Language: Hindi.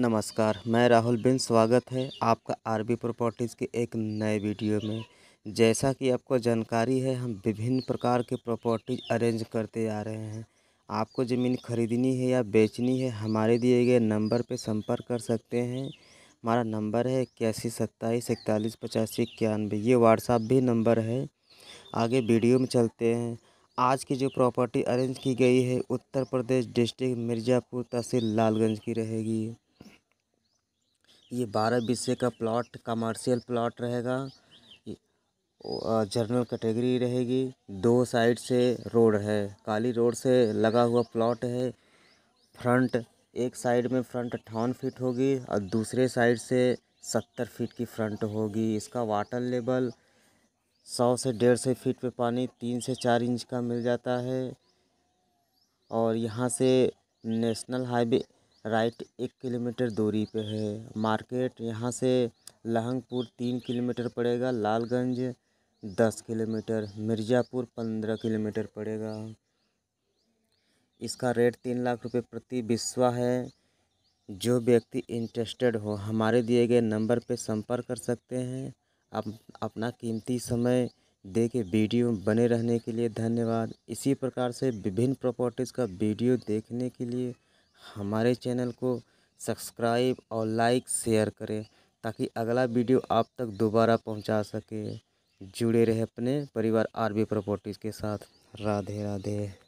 नमस्कार मैं राहुल बिन स्वागत है आपका आरबी प्रॉपर्टीज़ के एक नए वीडियो में जैसा कि आपको जानकारी है हम विभिन्न प्रकार के प्रॉपर्टीज अरेंज करते आ रहे हैं आपको ज़मीन खरीदनी है या बेचनी है हमारे दिए गए नंबर पर संपर्क कर सकते हैं हमारा नंबर है इक्यासी सत्ताईस इकतालीस पचासी इक्यानवे ये व्हाट्सअप भी नंबर है आगे वीडियो में चलते हैं आज की जो प्रॉपर्टी अरेंज की गई है उत्तर प्रदेश डिस्ट्रिक्ट मिर्ज़ापुर तहसील लालगंज की रहेगी ये बारह बीसे का प्लॉट कमर्शियल प्लॉट रहेगा जर्नल कैटेगरी रहेगी दो साइड से रोड है काली रोड से लगा हुआ प्लॉट है फ्रंट एक साइड में फ्रंट अट्ठावन फीट होगी और दूसरे साइड से सत्तर फीट की फ्रंट होगी इसका वाटर लेवल सौ से डेढ़ सौ फीट पे पानी तीन से चार इंच का मिल जाता है और यहाँ से नेशनल हाईवे राइट एक किलोमीटर दूरी पे है मार्केट यहाँ से लहंगपुर तीन किलोमीटर पड़ेगा लालगंज दस किलोमीटर मिर्ज़ापुर पंद्रह किलोमीटर पड़ेगा इसका रेट तीन लाख रुपए प्रति विश्वा है जो व्यक्ति इंटरेस्टेड हो हमारे दिए गए नंबर पर संपर्क कर सकते हैं आप अपना कीमती समय दे के वीडियो बने रहने के लिए धन्यवाद इसी प्रकार से विभिन्न प्रॉपर्टीज़ का वीडियो देखने के लिए हमारे चैनल को सब्सक्राइब और लाइक शेयर करें ताकि अगला वीडियो आप तक दोबारा पहुंचा सके जुड़े रहे अपने परिवार आरबी प्रॉपर्टीज़ के साथ राधे राधे